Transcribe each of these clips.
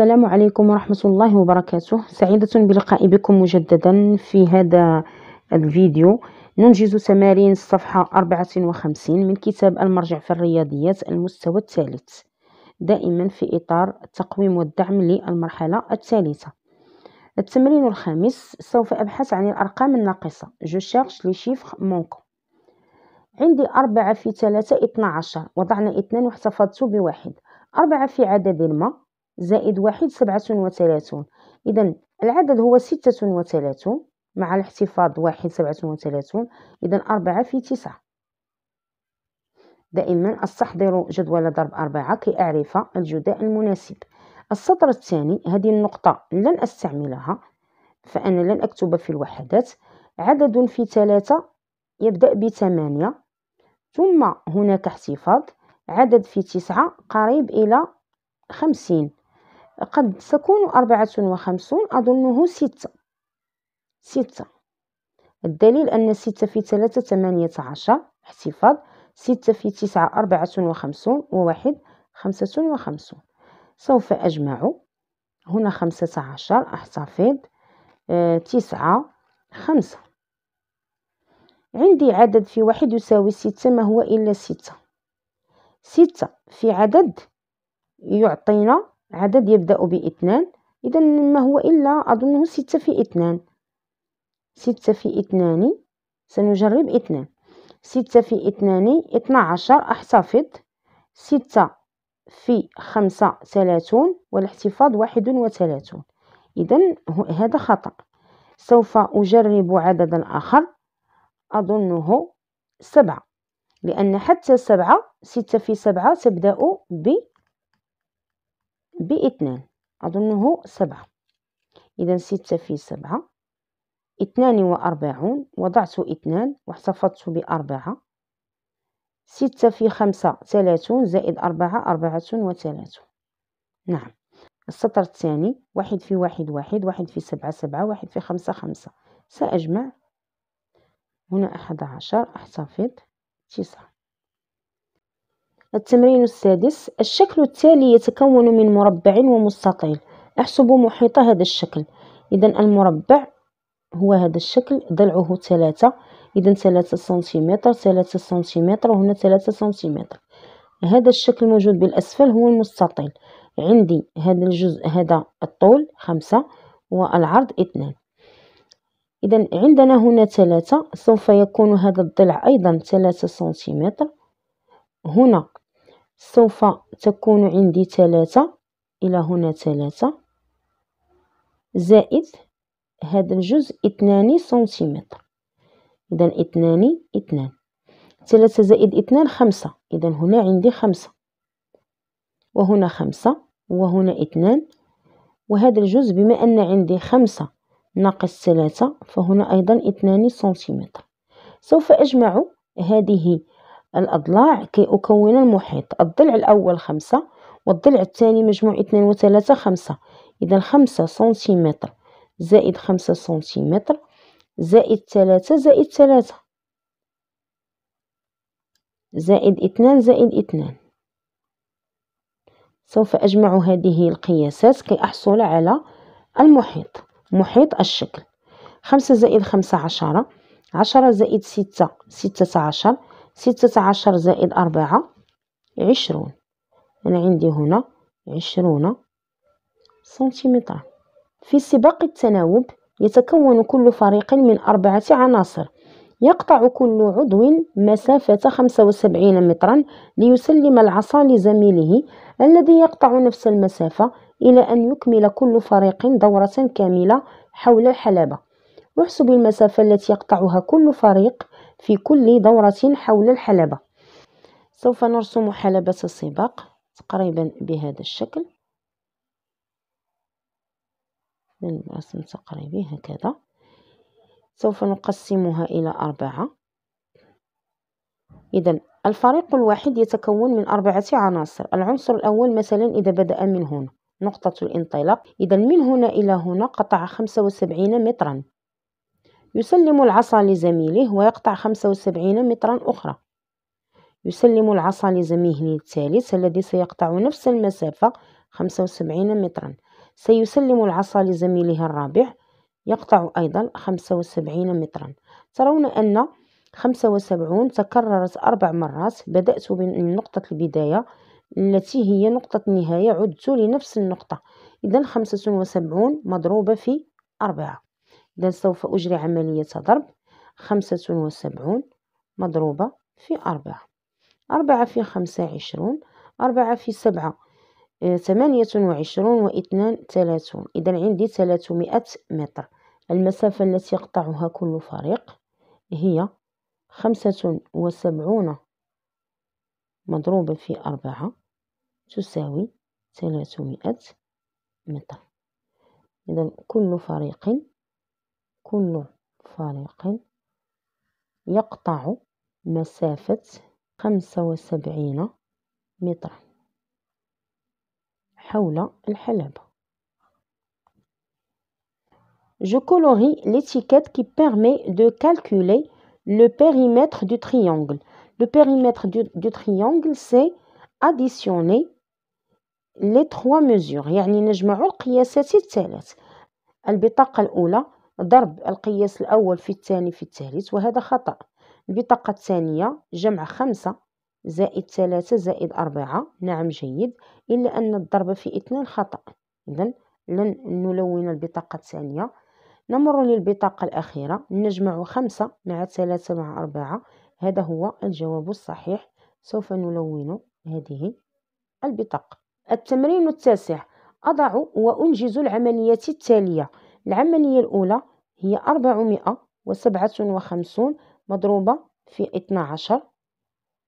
السلام عليكم ورحمة الله وبركاته سعيدة بلقاء بكم مجددا في هذا الفيديو ننجز تمارين الصفحة 54 من كتاب المرجع في الرياضيات المستوى الثالث دائما في إطار التقويم والدعم للمرحلة الثالثة التمرين الخامس سوف أبحث عن الأرقام الناقصة جو شارش لي شيفر عندي أربعة في ثلاثة عشر وضعنا اثنان واحتفظت بواحد أربعة في عدد ما زائد واحد سبعة وثلاثون إذا العدد هو ستة وثلاثون مع الاحتفاظ واحد سبعة وثلاثون إذا أربعة في تسعة دائما أستحضر جدول ضرب أربعة كي أعرف الجداء المناسب السطر الثاني هذه النقطة لن أستعملها فأنا لن أكتب في الوحدات عدد في ثلاثة يبدأ بثمانية ثم هناك احتفاظ عدد في تسعة قريب إلى خمسين قد تكون أربعة وخمسون أظنه ستة ستة الدليل أن ستة في ثلاثة ثمانية عشر احتفاظ ستة في تسعة أربعة وخمسون وواحد خمسة وخمسون سوف أجمع هنا خمسة عشر أحتفظ آه، تسعة خمسة عندي عدد في واحد يساوي ستة ما هو إلا ستة ستة في عدد يعطينا عدد يبدأ باثنان إذا ما هو إلا أظنه ستة في اثنان ستة في اثنان سنجرب اثنان ستة في اثنان اثنى عشر أحتفظ ستة في خمسة ثلاثون والاحتفاظ واحد وثلاثون إذا هذا خطأ سوف أجرب عددا آخر أظنه سبعة لأن حتى سبعة ستة في سبعة تبدأ ب باثنان أظنه سبعة إذا ستة في سبعة اثنان وأربعون وضعت اثنان واحتفظت بأربعة ستة في خمسة ثلاثون زائد أربعة أربعة وثلاثون نعم السطر الثاني واحد في واحد واحد واحد في سبعة سبعة واحد في خمسة خمسة سأجمع هنا أحد عشر أحتفظ تسعة التمرين السادس الشكل التالي يتكون من مربع ومستطيل احسب محيط هذا الشكل إذا المربع هو هذا الشكل ضلعه ثلاثة إذا ثلاثة سنتيمتر ثلاثة سنتيمتر وهنا ثلاثة سنتيمتر هذا الشكل موجود بالأسفل هو المستطيل عندي هذا الجزء هذا الطول خمسة والعرض اثنان إذا عندنا هنا ثلاثة سوف يكون هذا الضلع أيضا ثلاثة سنتيمتر هنا سوف تكون عندي ثلاثة إلى هنا ثلاثة زائد هذا الجزء اثنان سنتيمتر إذا اثنان اثنان ثلاثة زائد اثنان خمسة إذا هنا عندي خمسة وهنا خمسة وهنا اثنان وهذا الجزء بما أن عندي خمسة ناقص ثلاثة فهنا أيضا اثنان سنتيمتر سوف أجمع هذه الأضلاع كي أكون المحيط الضلع الأول خمسة والضلع الثاني مجموع اثنين وثلاثة خمسة إذا خمسة سنتيمتر زائد خمسة سنتيمتر زائد ثلاثة زائد ثلاثة زائد اثنان زائد اثنان سوف أجمع هذه القياسات كي أحصل على المحيط محيط الشكل خمسة زائد خمسة عشرة عشرة زائد ستة ستة عشر ستة عشر زائد أربعة عشرون أنا عندي هنا عشرون سنتيمترا في سباق التناوب يتكون كل فريق من أربعة عناصر يقطع كل عضو مسافة خمسة وسبعين مترا ليسلم العصا لزميله الذي يقطع نفس المسافة إلى أن يكمل كل فريق دورة كاملة حول الحلبة واحسب المسافة التي يقطعها كل فريق في كل دورة حول الحلبة سوف نرسم حلبة السباق تقريبا بهذا الشكل رسم تقريبي هكذا سوف نقسمها إلى أربعة إذا الفريق الواحد يتكون من أربعة عناصر العنصر الأول مثلا إذا بدأ من هنا نقطة الانطلاق إذا من هنا إلى هنا قطع 75 مترا يسلم العصا لزميله ويقطع خمسة وسبعين مترا أخرى يسلم العصا لزميله الثالث الذي سيقطع نفس المسافة خمسة وسبعين مترا سيسلم العصا لزميله الرابع يقطع أيضا خمسة وسبعين مترا ترون أن خمسة وسبعون تكررت أربع مرات بدأت من نقطة البداية التي هي نقطة النهاية عدت لنفس النقطة إذا خمسة وسبعون مضروبة في أربعة إذا سوف أجري عملية ضرب خمسة وسبعون مضروبة في أربعة أربعة في خمسة عشرون أربعة في سبعة آه، ثمانية وعشرون واثنان ثلاثون إذا عندي ثلاثمائة متر المسافة التي يقطعها كل فريق هي خمسة وسبعون مضروبة في أربعة تساوي ثلاثمائة متر إذا كل فريق كل فريق يقطع مسافة خمسة وسبعين مترا حول الحلبة. Je colorie l'étiquette qui permet de calculer le périmètre du triangle. Le périmètre du, du triangle, c'est additionner les trois mesures. يعني نجمع القياسات الثلاث. البطاقة الأولى ضرب القياس الأول في الثاني في الثالث وهذا خطأ البطاقة الثانية جمع خمسة زائد ثلاثة زائد أربعة نعم جيد إلا أن الضرب في اثنان خطأ إذا لن نلون البطاقة الثانية نمر للبطاقة الأخيرة نجمع خمسة مع ثلاثة مع أربعة هذا هو الجواب الصحيح سوف نلون هذه البطاقة التمرين التاسع أضع وأنجز العملية التالية العملية الأولى هي أربعمائة وسبعة وخمسون مضروبة في اثنا عشر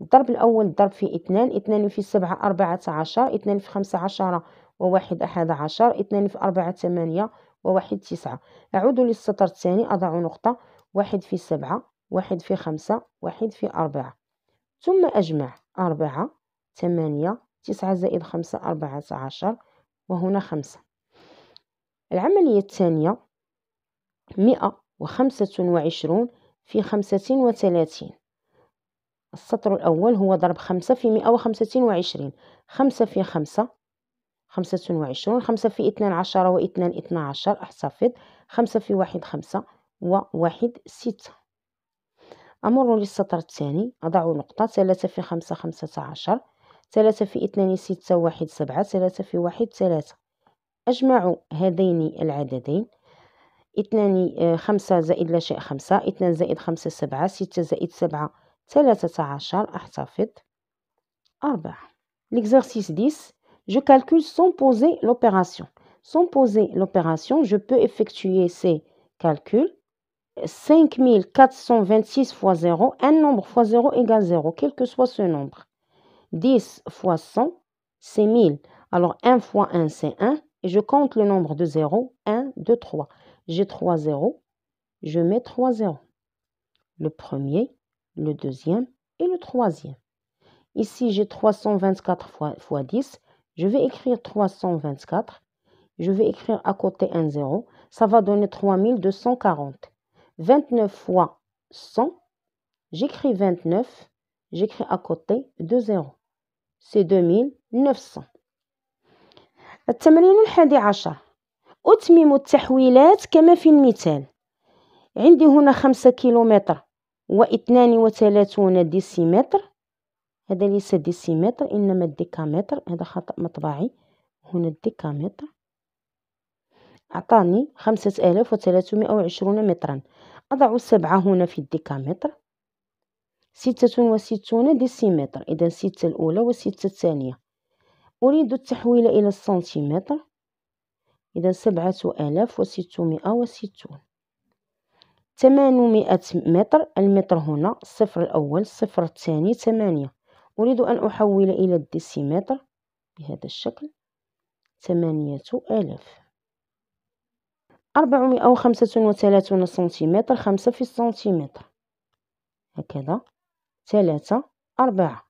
الضرب الأول ضرب في اثنان اثنان في سبعة أربعة عشر اثنان في خمسة عشرة وواحد أحد عشر اثنان في أربعة ثمانية وواحد تسعة أعود للسطر الثاني أضع نقطة واحد في سبعة واحد في خمسة واحد في أربعة ثم أجمع أربعة ثمانية تسعة زائد خمسة أربعة عشر وهنا خمسة العملية الثانية مئة وخمسة وعشرون في خمسة وثلاثين السطر الأول هو ضرب خمسة في مئة وخمسة وعشرين خمسة في خمسة خمسة وعشرون خمسة في اثنان عشر واثنان اثنى عشر أحتفظ خمسة في واحد خمسة وواحد ستة أمر للسطر الثاني أضع نقطة ثلاثة في خمسة خمسة عشر ثلاثة في اثنان ستة واحد سبعة ثلاثة في واحد ثلاثة أجمع هذين العددين L'exercice 10, je calcule sans poser l'opération. Sans poser l'opération, je peux effectuer ces calculs. 5426 fois 0, un nombre fois 0 égale 0, quel que soit ce nombre. 10 fois 100, c'est 1000. Alors 1 fois 1, c'est 1. Et je compte le nombre de 0, 1, 2, 3. J'ai 3 zéros. Je mets 3 zéros. Le premier, le deuxième et le troisième. Ici, j'ai 324 fois, fois 10. Je vais écrire 324. Je vais écrire à côté un zéro. Ça va donner 3240. 29 fois 100. J'écris 29. J'écris à côté 2 zéros. C'est 2900. أتمم التحويلات كما في المثال عندي هنا خمسة كيلومتر واثنان وثلاثون ديسيمتر هذا ليس ديسيمتر إنما الديكامتر هذا خطأ مطبعي هنا الديكامتر أعطاني خمسة آلاف وثلاثمائة وعشرون مترا أضع سبعة هنا في الديكامتر ستة وستون ديسيمتر إذا ستة الأولى وستة الثانية أريد التحويل إلى السنتيمتر إذا سبعة آلاف وستمائة وستون ثمانمائة متر المتر هنا الصفر الأول الصفر الثاني ثمانية أريد أن أحول إلى الديسيمتر بهذا الشكل ثمانية آلاف أربعمائة وخمسة وثلاثون سنتيمتر خمسة في السنتيمتر هكذا ثلاثة أربعة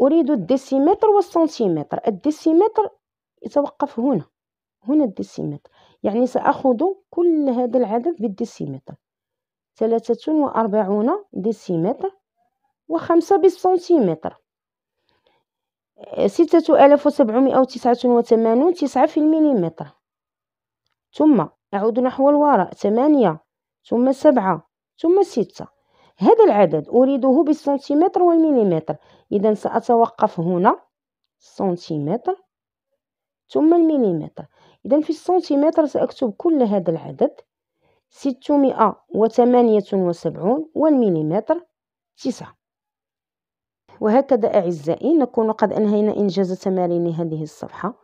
أريد الديسيمتر والسنتيمتر الديسيمتر يتوقف هنا هنا الديسيمتر يعني سأخذ كل هذا العدد بالديسيمتر ثلاثة وأربعون ديسيمتر وخمسة بالسنتيمتر ستة آلاف وسبعمائة وتسعة وثمانون تسعة في المليمتر ثم أعود نحو الوراء ثمانية ثم سبعة ثم ستة هذا العدد أريده بالسنتيمتر والمليمتر إذا سأتوقف هنا سنتيمتر ثم المليمتر إذا في السنتيمتر سأكتب كل هذا العدد ستمائة وثمانية وسبعون والمليمتر تسعة وهكذا أعزائي نكون قد أنهينا إنجاز تمارين هذه الصفحة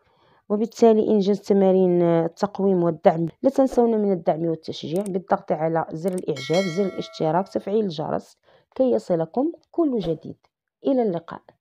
وبالتالي إنجاز تمارين التقويم والدعم لا تنسونا من الدعم والتشجيع بالضغط على زر الإعجاب زر الاشتراك تفعيل الجرس كي يصلكم كل جديد إلى اللقاء